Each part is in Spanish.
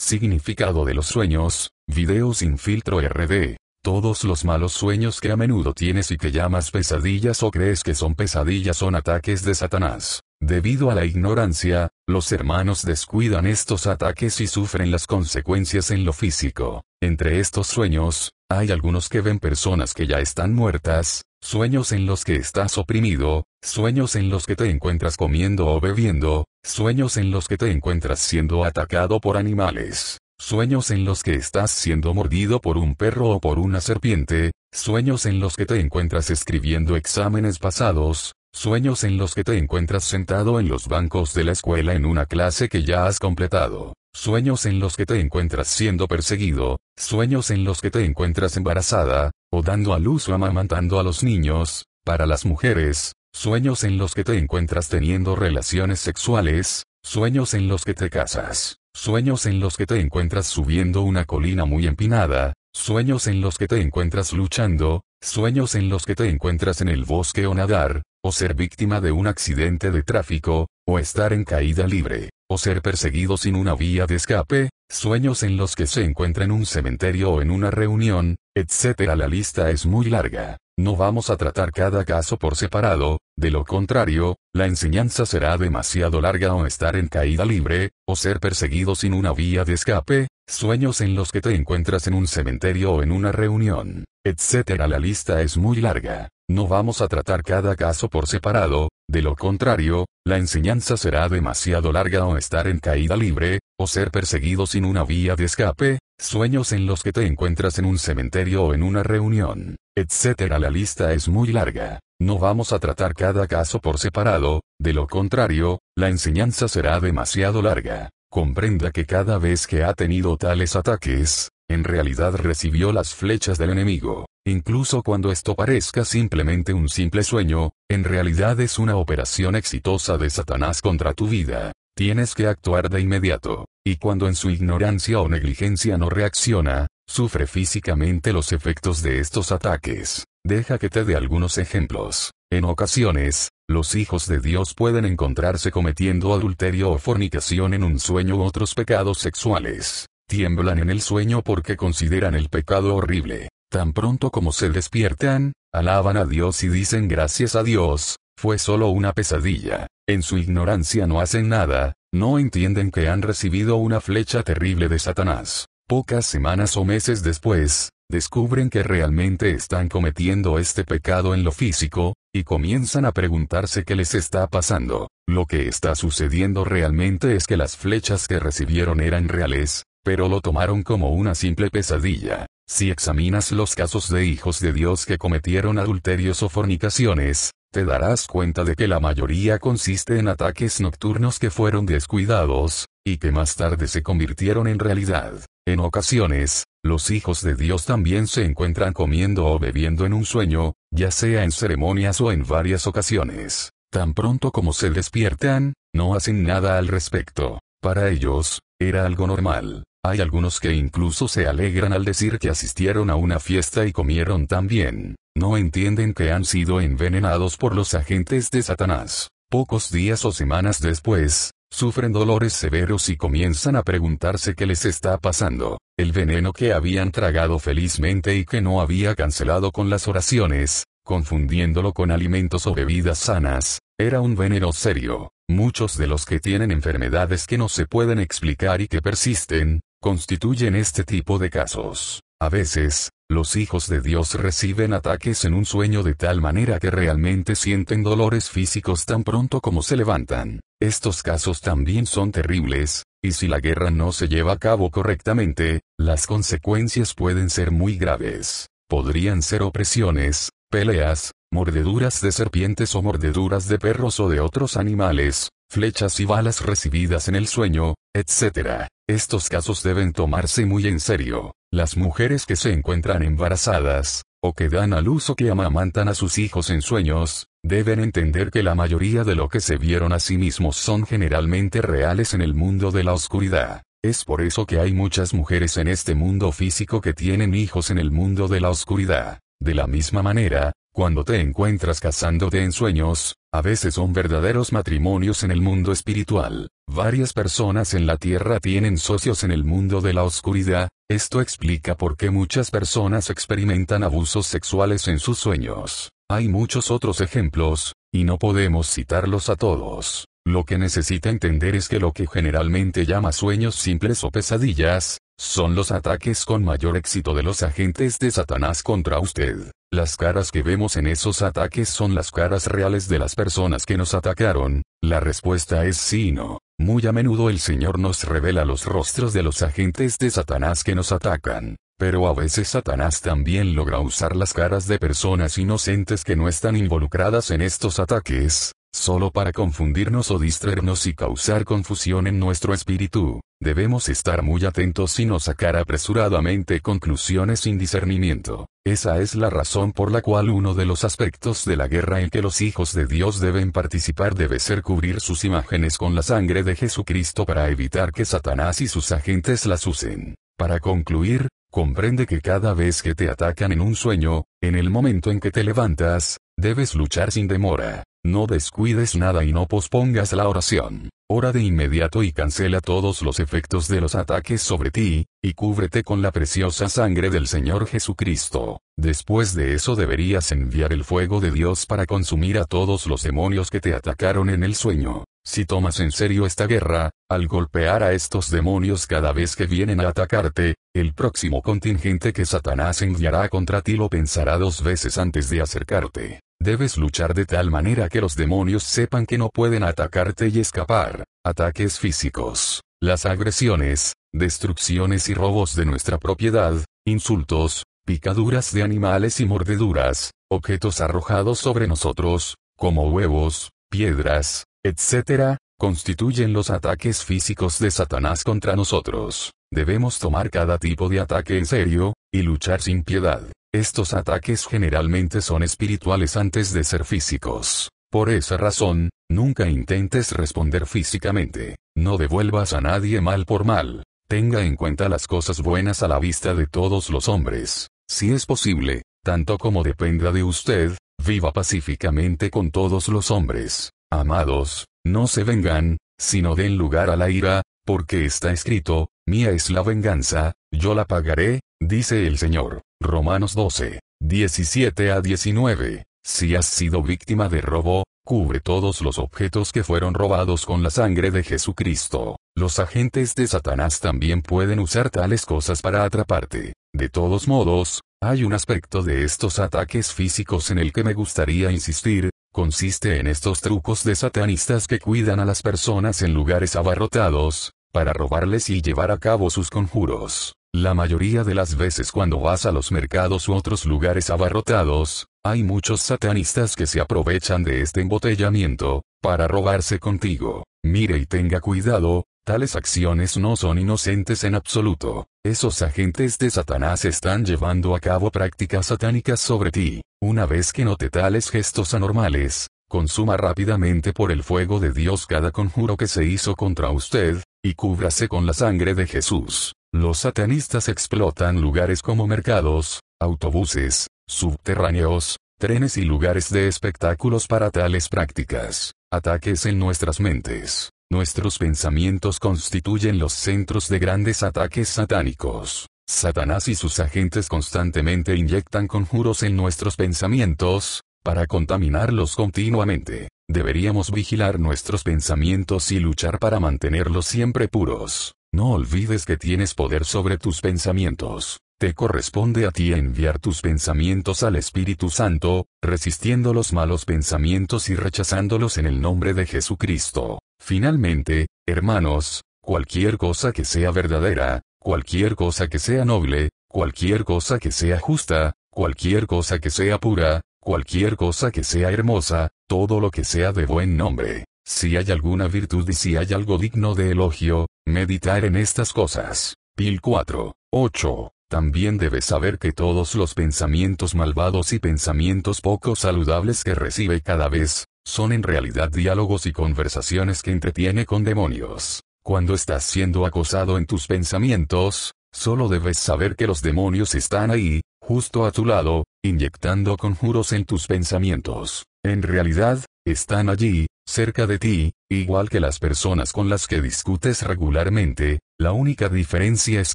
Significado de los sueños, videos sin filtro RD. Todos los malos sueños que a menudo tienes y que llamas pesadillas o crees que son pesadillas son ataques de Satanás. Debido a la ignorancia, los hermanos descuidan estos ataques y sufren las consecuencias en lo físico. Entre estos sueños, hay algunos que ven personas que ya están muertas, sueños en los que estás oprimido, sueños en los que te encuentras comiendo o bebiendo, sueños en los que te encuentras siendo atacado por animales, sueños en los que estás siendo mordido por un perro o por una serpiente, sueños en los que te encuentras escribiendo exámenes pasados, sueños en los que te encuentras sentado en los bancos de la escuela en una clase que ya has completado, Sueños en los que te encuentras siendo perseguido, sueños en los que te encuentras embarazada, o dando a luz o amamantando a los niños, para las mujeres, sueños en los que te encuentras teniendo relaciones sexuales, sueños en los que te casas, sueños en los que te encuentras subiendo una colina muy empinada, sueños en los que te encuentras luchando, sueños en los que te encuentras en el bosque o nadar, o ser víctima de un accidente de tráfico, o estar en caída libre o ser perseguido sin una vía de escape, sueños en los que se encuentra en un cementerio o en una reunión, etc. La lista es muy larga. No vamos a tratar cada caso por separado, de lo contrario, la enseñanza será demasiado larga o estar en caída libre, o ser perseguido sin una vía de escape, sueños en los que te encuentras en un cementerio o en una reunión, etc. La lista es muy larga. No vamos a tratar cada caso por separado, de lo contrario, la enseñanza será demasiado larga o estar en caída libre, o ser perseguido sin una vía de escape, sueños en los que te encuentras en un cementerio o en una reunión, etc. La lista es muy larga. No vamos a tratar cada caso por separado, de lo contrario, la enseñanza será demasiado larga. Comprenda que cada vez que ha tenido tales ataques, en realidad recibió las flechas del enemigo. Incluso cuando esto parezca simplemente un simple sueño, en realidad es una operación exitosa de Satanás contra tu vida. Tienes que actuar de inmediato, y cuando en su ignorancia o negligencia no reacciona, sufre físicamente los efectos de estos ataques. Deja que te dé algunos ejemplos. En ocasiones, los hijos de Dios pueden encontrarse cometiendo adulterio o fornicación en un sueño u otros pecados sexuales tiemblan en el sueño porque consideran el pecado horrible. Tan pronto como se despiertan, alaban a Dios y dicen gracias a Dios, fue solo una pesadilla. En su ignorancia no hacen nada, no entienden que han recibido una flecha terrible de Satanás. Pocas semanas o meses después, descubren que realmente están cometiendo este pecado en lo físico, y comienzan a preguntarse qué les está pasando. Lo que está sucediendo realmente es que las flechas que recibieron eran reales, pero lo tomaron como una simple pesadilla. Si examinas los casos de hijos de Dios que cometieron adulterios o fornicaciones, te darás cuenta de que la mayoría consiste en ataques nocturnos que fueron descuidados, y que más tarde se convirtieron en realidad. En ocasiones, los hijos de Dios también se encuentran comiendo o bebiendo en un sueño, ya sea en ceremonias o en varias ocasiones. Tan pronto como se despiertan, no hacen nada al respecto. Para ellos, era algo normal. Hay algunos que incluso se alegran al decir que asistieron a una fiesta y comieron tan bien. No entienden que han sido envenenados por los agentes de Satanás. Pocos días o semanas después, sufren dolores severos y comienzan a preguntarse qué les está pasando. El veneno que habían tragado felizmente y que no había cancelado con las oraciones, confundiéndolo con alimentos o bebidas sanas, era un veneno serio. Muchos de los que tienen enfermedades que no se pueden explicar y que persisten, constituyen este tipo de casos. A veces, los hijos de Dios reciben ataques en un sueño de tal manera que realmente sienten dolores físicos tan pronto como se levantan. Estos casos también son terribles, y si la guerra no se lleva a cabo correctamente, las consecuencias pueden ser muy graves. Podrían ser opresiones, peleas, mordeduras de serpientes o mordeduras de perros o de otros animales, flechas y balas recibidas en el sueño, etc. Estos casos deben tomarse muy en serio. Las mujeres que se encuentran embarazadas, o que dan a luz o que amamantan a sus hijos en sueños, deben entender que la mayoría de lo que se vieron a sí mismos son generalmente reales en el mundo de la oscuridad. Es por eso que hay muchas mujeres en este mundo físico que tienen hijos en el mundo de la oscuridad. De la misma manera, cuando te encuentras casándote en sueños, a veces son verdaderos matrimonios en el mundo espiritual. Varias personas en la Tierra tienen socios en el mundo de la oscuridad, esto explica por qué muchas personas experimentan abusos sexuales en sus sueños. Hay muchos otros ejemplos, y no podemos citarlos a todos. Lo que necesita entender es que lo que generalmente llama sueños simples o pesadillas, son los ataques con mayor éxito de los agentes de Satanás contra usted. Las caras que vemos en esos ataques son las caras reales de las personas que nos atacaron. La respuesta es sí no. Muy a menudo el Señor nos revela los rostros de los agentes de Satanás que nos atacan. Pero a veces Satanás también logra usar las caras de personas inocentes que no están involucradas en estos ataques, Solo para confundirnos o distraernos y causar confusión en nuestro espíritu, debemos estar muy atentos y no sacar apresuradamente conclusiones sin discernimiento. Esa es la razón por la cual uno de los aspectos de la guerra en que los hijos de Dios deben participar debe ser cubrir sus imágenes con la sangre de Jesucristo para evitar que Satanás y sus agentes las usen. Para concluir, comprende que cada vez que te atacan en un sueño, en el momento en que te levantas, debes luchar sin demora. No descuides nada y no pospongas la oración. Ora de inmediato y cancela todos los efectos de los ataques sobre ti, y cúbrete con la preciosa sangre del Señor Jesucristo. Después de eso deberías enviar el fuego de Dios para consumir a todos los demonios que te atacaron en el sueño. Si tomas en serio esta guerra, al golpear a estos demonios cada vez que vienen a atacarte, el próximo contingente que Satanás enviará contra ti lo pensará dos veces antes de acercarte. Debes luchar de tal manera que los demonios sepan que no pueden atacarte y escapar. Ataques físicos, las agresiones, destrucciones y robos de nuestra propiedad, insultos, picaduras de animales y mordeduras, objetos arrojados sobre nosotros, como huevos, piedras, etc., constituyen los ataques físicos de Satanás contra nosotros. Debemos tomar cada tipo de ataque en serio, y luchar sin piedad. Estos ataques generalmente son espirituales antes de ser físicos. Por esa razón, nunca intentes responder físicamente. No devuelvas a nadie mal por mal. Tenga en cuenta las cosas buenas a la vista de todos los hombres. Si es posible, tanto como dependa de usted, viva pacíficamente con todos los hombres. Amados, no se vengan, sino den lugar a la ira, porque está escrito, mía es la venganza, yo la pagaré, Dice el Señor. Romanos 12, 17 a 19. Si has sido víctima de robo, cubre todos los objetos que fueron robados con la sangre de Jesucristo. Los agentes de Satanás también pueden usar tales cosas para atraparte. De todos modos, hay un aspecto de estos ataques físicos en el que me gustaría insistir, consiste en estos trucos de satanistas que cuidan a las personas en lugares abarrotados, para robarles y llevar a cabo sus conjuros. La mayoría de las veces cuando vas a los mercados u otros lugares abarrotados, hay muchos satanistas que se aprovechan de este embotellamiento, para robarse contigo. Mire y tenga cuidado, tales acciones no son inocentes en absoluto. Esos agentes de Satanás están llevando a cabo prácticas satánicas sobre ti. Una vez que note tales gestos anormales, consuma rápidamente por el fuego de Dios cada conjuro que se hizo contra usted, y cúbrase con la sangre de Jesús. Los satanistas explotan lugares como mercados, autobuses, subterráneos, trenes y lugares de espectáculos para tales prácticas. Ataques en nuestras mentes. Nuestros pensamientos constituyen los centros de grandes ataques satánicos. Satanás y sus agentes constantemente inyectan conjuros en nuestros pensamientos, para contaminarlos continuamente. Deberíamos vigilar nuestros pensamientos y luchar para mantenerlos siempre puros. No olvides que tienes poder sobre tus pensamientos. Te corresponde a ti enviar tus pensamientos al Espíritu Santo, resistiendo los malos pensamientos y rechazándolos en el nombre de Jesucristo. Finalmente, hermanos, cualquier cosa que sea verdadera, cualquier cosa que sea noble, cualquier cosa que sea justa, cualquier cosa que sea pura, cualquier cosa que sea hermosa, todo lo que sea de buen nombre. Si hay alguna virtud y si hay algo digno de elogio, meditar en estas cosas. Pil 4. 8. También debes saber que todos los pensamientos malvados y pensamientos poco saludables que recibe cada vez, son en realidad diálogos y conversaciones que entretiene con demonios. Cuando estás siendo acosado en tus pensamientos, solo debes saber que los demonios están ahí, justo a tu lado, inyectando conjuros en tus pensamientos. En realidad, están allí, cerca de ti, igual que las personas con las que discutes regularmente, la única diferencia es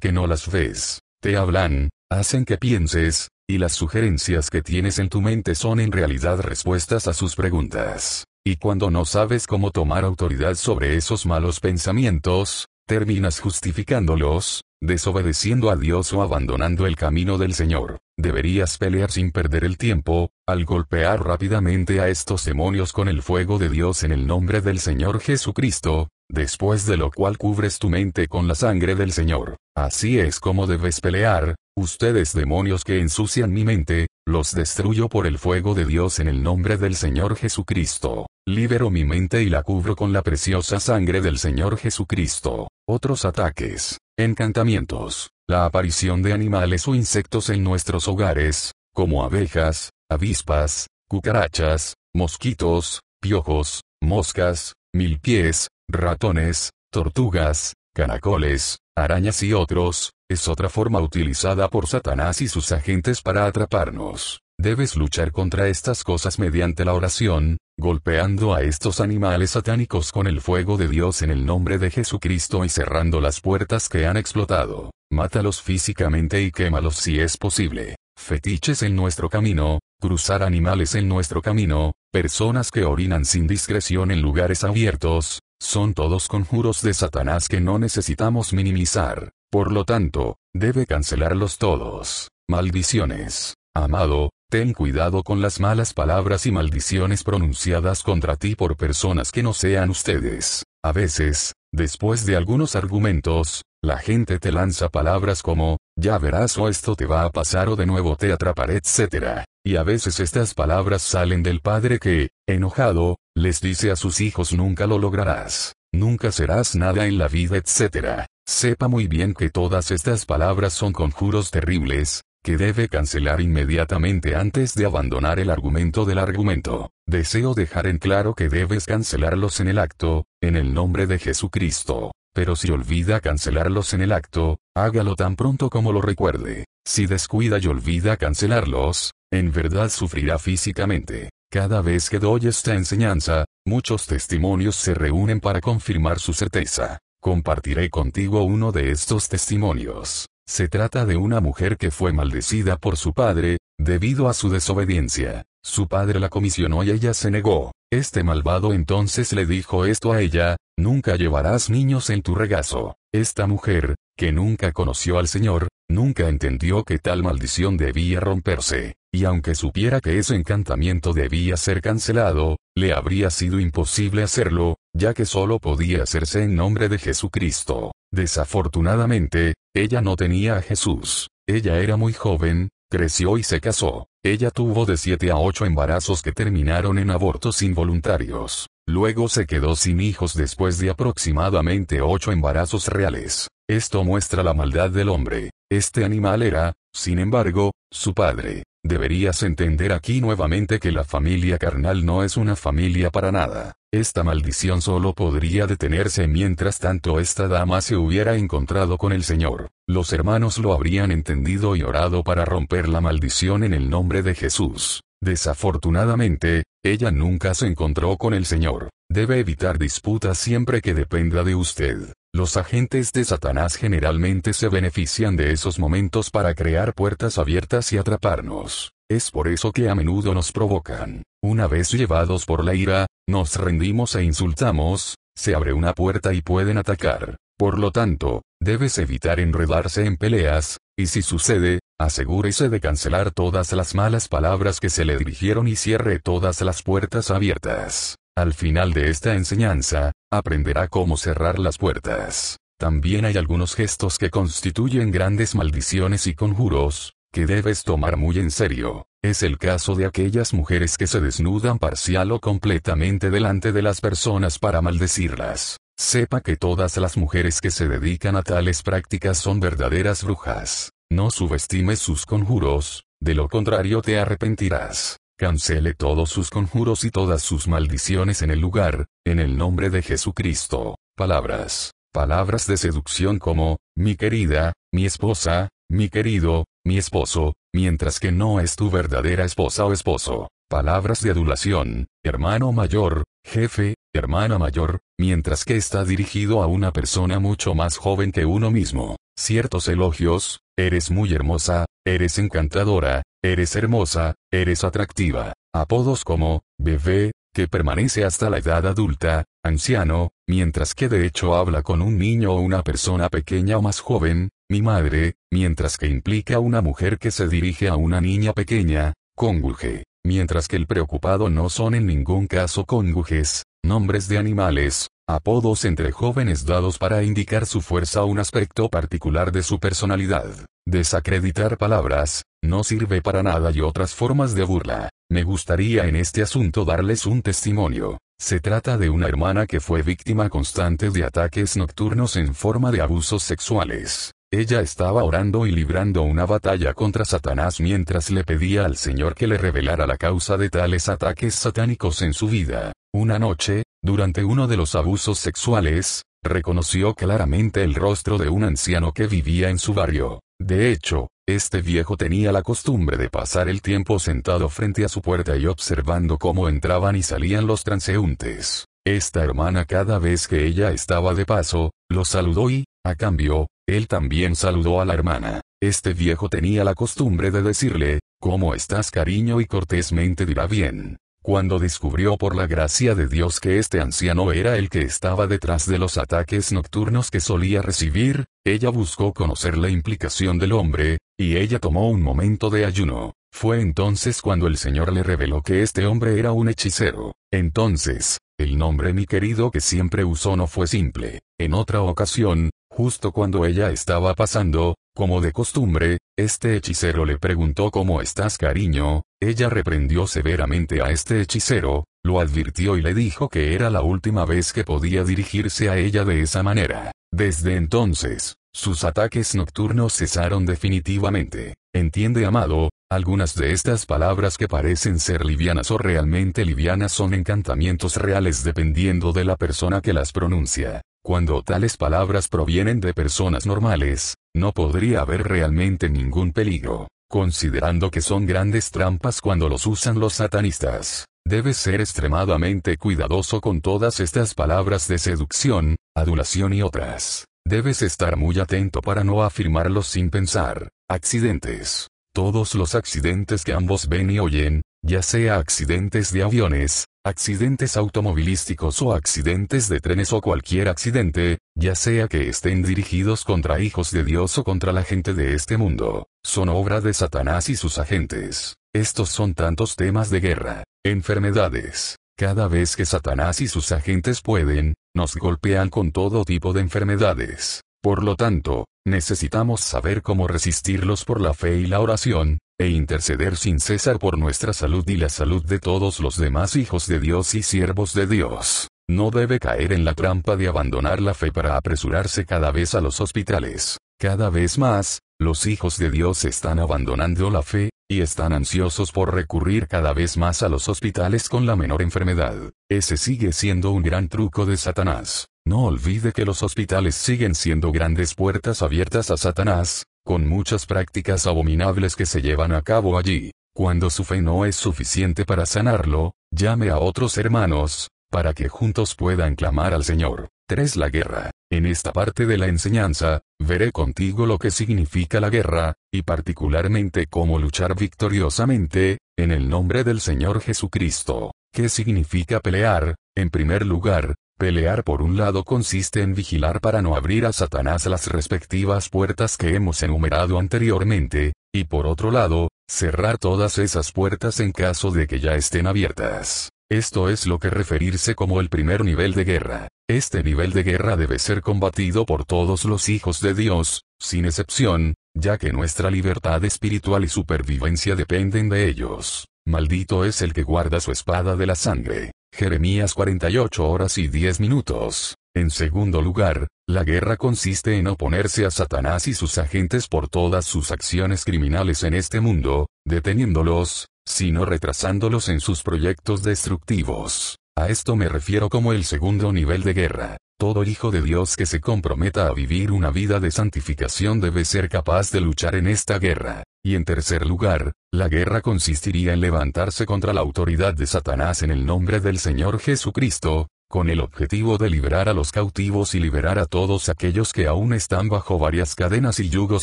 que no las ves. Te hablan, hacen que pienses, y las sugerencias que tienes en tu mente son en realidad respuestas a sus preguntas. Y cuando no sabes cómo tomar autoridad sobre esos malos pensamientos, terminas justificándolos, desobedeciendo a Dios o abandonando el camino del Señor. Deberías pelear sin perder el tiempo, al golpear rápidamente a estos demonios con el fuego de Dios en el nombre del Señor Jesucristo, después de lo cual cubres tu mente con la sangre del Señor. Así es como debes pelear, ustedes demonios que ensucian mi mente, los destruyo por el fuego de Dios en el nombre del Señor Jesucristo. Libero mi mente y la cubro con la preciosa sangre del Señor Jesucristo. Otros ataques, encantamientos, la aparición de animales o insectos en nuestros hogares, como abejas, avispas, cucarachas, mosquitos, piojos, moscas, milpiés, ratones, tortugas, canacoles, arañas y otros, es otra forma utilizada por Satanás y sus agentes para atraparnos. Debes luchar contra estas cosas mediante la oración, golpeando a estos animales satánicos con el fuego de Dios en el nombre de Jesucristo y cerrando las puertas que han explotado. Mátalos físicamente y quémalos si es posible. Fetiches en nuestro camino, cruzar animales en nuestro camino, personas que orinan sin discreción en lugares abiertos, son todos conjuros de Satanás que no necesitamos minimizar. Por lo tanto, debe cancelarlos todos. Maldiciones. Amado, ten cuidado con las malas palabras y maldiciones pronunciadas contra ti por personas que no sean ustedes. A veces, Después de algunos argumentos, la gente te lanza palabras como, ya verás o esto te va a pasar o de nuevo te atraparé, etc. Y a veces estas palabras salen del padre que, enojado, les dice a sus hijos nunca lo lograrás, nunca serás nada en la vida, etc. Sepa muy bien que todas estas palabras son conjuros terribles, que debe cancelar inmediatamente antes de abandonar el argumento del argumento. Deseo dejar en claro que debes cancelarlos en el acto, en el nombre de Jesucristo. Pero si olvida cancelarlos en el acto, hágalo tan pronto como lo recuerde. Si descuida y olvida cancelarlos, en verdad sufrirá físicamente. Cada vez que doy esta enseñanza, muchos testimonios se reúnen para confirmar su certeza. Compartiré contigo uno de estos testimonios. Se trata de una mujer que fue maldecida por su padre, debido a su desobediencia. Su padre la comisionó y ella se negó. Este malvado entonces le dijo esto a ella, nunca llevarás niños en tu regazo. Esta mujer, que nunca conoció al Señor, nunca entendió que tal maldición debía romperse, y aunque supiera que ese encantamiento debía ser cancelado, le habría sido imposible hacerlo, ya que solo podía hacerse en nombre de Jesucristo. Desafortunadamente, ella no tenía a Jesús. Ella era muy joven, creció y se casó. Ella tuvo de 7 a 8 embarazos que terminaron en abortos involuntarios. Luego se quedó sin hijos después de aproximadamente 8 embarazos reales. Esto muestra la maldad del hombre. Este animal era, sin embargo, su padre. Deberías entender aquí nuevamente que la familia carnal no es una familia para nada. Esta maldición solo podría detenerse mientras tanto esta dama se hubiera encontrado con el Señor. Los hermanos lo habrían entendido y orado para romper la maldición en el nombre de Jesús. Desafortunadamente, ella nunca se encontró con el Señor. Debe evitar disputas siempre que dependa de usted. Los agentes de Satanás generalmente se benefician de esos momentos para crear puertas abiertas y atraparnos. Es por eso que a menudo nos provocan. Una vez llevados por la ira, nos rendimos e insultamos, se abre una puerta y pueden atacar. Por lo tanto, debes evitar enredarse en peleas, y si sucede, asegúrese de cancelar todas las malas palabras que se le dirigieron y cierre todas las puertas abiertas. Al final de esta enseñanza, aprenderá cómo cerrar las puertas. También hay algunos gestos que constituyen grandes maldiciones y conjuros, que debes tomar muy en serio. Es el caso de aquellas mujeres que se desnudan parcial o completamente delante de las personas para maldecirlas. Sepa que todas las mujeres que se dedican a tales prácticas son verdaderas brujas. No subestimes sus conjuros, de lo contrario te arrepentirás. Cancele todos sus conjuros y todas sus maldiciones en el lugar, en el nombre de Jesucristo. Palabras. Palabras de seducción como, mi querida, mi esposa, mi querido, mi esposo, mientras que no es tu verdadera esposa o esposo. Palabras de adulación, hermano mayor, jefe, hermana mayor, mientras que está dirigido a una persona mucho más joven que uno mismo. Ciertos elogios, eres muy hermosa, eres encantadora, Eres hermosa, eres atractiva. Apodos como, bebé, que permanece hasta la edad adulta, anciano, mientras que de hecho habla con un niño o una persona pequeña o más joven, mi madre, mientras que implica una mujer que se dirige a una niña pequeña, cónyuge, mientras que el preocupado no son en ningún caso cónyuges, nombres de animales, apodos entre jóvenes dados para indicar su fuerza o un aspecto particular de su personalidad, desacreditar palabras, no sirve para nada y otras formas de burla. Me gustaría en este asunto darles un testimonio. Se trata de una hermana que fue víctima constante de ataques nocturnos en forma de abusos sexuales. Ella estaba orando y librando una batalla contra Satanás mientras le pedía al Señor que le revelara la causa de tales ataques satánicos en su vida. Una noche, durante uno de los abusos sexuales, reconoció claramente el rostro de un anciano que vivía en su barrio. De hecho, este viejo tenía la costumbre de pasar el tiempo sentado frente a su puerta y observando cómo entraban y salían los transeúntes. Esta hermana cada vez que ella estaba de paso, lo saludó y, a cambio, él también saludó a la hermana. Este viejo tenía la costumbre de decirle, ¿cómo estás cariño? y cortésmente dirá bien. Cuando descubrió por la gracia de Dios que este anciano era el que estaba detrás de los ataques nocturnos que solía recibir, ella buscó conocer la implicación del hombre, y ella tomó un momento de ayuno. Fue entonces cuando el Señor le reveló que este hombre era un hechicero. Entonces, el nombre mi querido que siempre usó no fue simple. En otra ocasión, justo cuando ella estaba pasando, como de costumbre, este hechicero le preguntó cómo estás cariño, ella reprendió severamente a este hechicero, lo advirtió y le dijo que era la última vez que podía dirigirse a ella de esa manera. Desde entonces, sus ataques nocturnos cesaron definitivamente. Entiende Amado, algunas de estas palabras que parecen ser livianas o realmente livianas son encantamientos reales dependiendo de la persona que las pronuncia. Cuando tales palabras provienen de personas normales, no podría haber realmente ningún peligro, considerando que son grandes trampas cuando los usan los satanistas. Debes ser extremadamente cuidadoso con todas estas palabras de seducción, adulación y otras. Debes estar muy atento para no afirmarlos sin pensar. Accidentes. Todos los accidentes que ambos ven y oyen, ya sea accidentes de aviones, accidentes automovilísticos o accidentes de trenes o cualquier accidente, ya sea que estén dirigidos contra hijos de Dios o contra la gente de este mundo, son obra de Satanás y sus agentes. Estos son tantos temas de guerra, Enfermedades. Cada vez que Satanás y sus agentes pueden, nos golpean con todo tipo de enfermedades. Por lo tanto, necesitamos saber cómo resistirlos por la fe y la oración, e interceder sin cesar por nuestra salud y la salud de todos los demás hijos de Dios y siervos de Dios. No debe caer en la trampa de abandonar la fe para apresurarse cada vez a los hospitales. Cada vez más, los hijos de Dios están abandonando la fe, y están ansiosos por recurrir cada vez más a los hospitales con la menor enfermedad. Ese sigue siendo un gran truco de Satanás. No olvide que los hospitales siguen siendo grandes puertas abiertas a Satanás, con muchas prácticas abominables que se llevan a cabo allí. Cuando su fe no es suficiente para sanarlo, llame a otros hermanos, para que juntos puedan clamar al Señor. 3. La guerra. En esta parte de la enseñanza, veré contigo lo que significa la guerra, y particularmente cómo luchar victoriosamente, en el nombre del Señor Jesucristo. ¿Qué significa pelear? En primer lugar, pelear por un lado consiste en vigilar para no abrir a Satanás las respectivas puertas que hemos enumerado anteriormente, y por otro lado, cerrar todas esas puertas en caso de que ya estén abiertas. Esto es lo que referirse como el primer nivel de guerra. Este nivel de guerra debe ser combatido por todos los hijos de Dios, sin excepción, ya que nuestra libertad espiritual y supervivencia dependen de ellos. Maldito es el que guarda su espada de la sangre. Jeremías 48 horas y 10 minutos. En segundo lugar, la guerra consiste en oponerse a Satanás y sus agentes por todas sus acciones criminales en este mundo, deteniéndolos, sino retrasándolos en sus proyectos destructivos. A esto me refiero como el segundo nivel de guerra. Todo hijo de Dios que se comprometa a vivir una vida de santificación debe ser capaz de luchar en esta guerra. Y en tercer lugar, la guerra consistiría en levantarse contra la autoridad de Satanás en el nombre del Señor Jesucristo, con el objetivo de liberar a los cautivos y liberar a todos aquellos que aún están bajo varias cadenas y yugos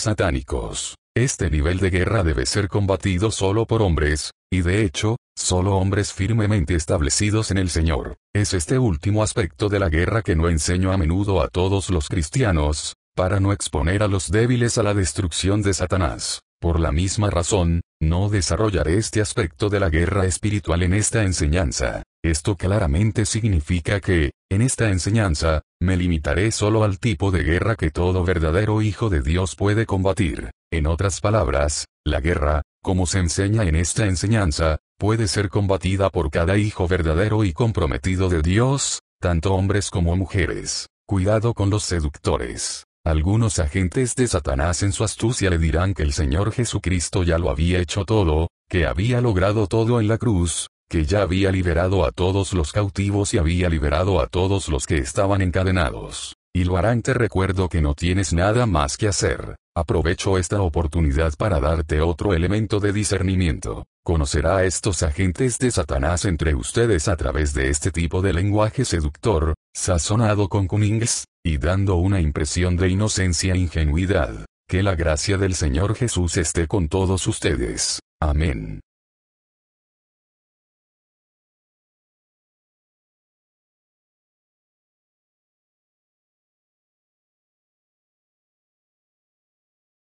satánicos. Este nivel de guerra debe ser combatido solo por hombres, y de hecho, solo hombres firmemente establecidos en el Señor. Es este último aspecto de la guerra que no enseño a menudo a todos los cristianos, para no exponer a los débiles a la destrucción de Satanás. Por la misma razón, no desarrollaré este aspecto de la guerra espiritual en esta enseñanza. Esto claramente significa que, en esta enseñanza, me limitaré solo al tipo de guerra que todo verdadero hijo de Dios puede combatir. En otras palabras, la guerra, como se enseña en esta enseñanza, puede ser combatida por cada hijo verdadero y comprometido de Dios, tanto hombres como mujeres. Cuidado con los seductores. Algunos agentes de Satanás en su astucia le dirán que el Señor Jesucristo ya lo había hecho todo, que había logrado todo en la cruz, que ya había liberado a todos los cautivos y había liberado a todos los que estaban encadenados. Y lo harán te recuerdo que no tienes nada más que hacer. Aprovecho esta oportunidad para darte otro elemento de discernimiento. Conocerá a estos agentes de Satanás entre ustedes a través de este tipo de lenguaje seductor, sazonado con Kunings, y dando una impresión de inocencia e ingenuidad. Que la gracia del Señor Jesús esté con todos ustedes. Amén.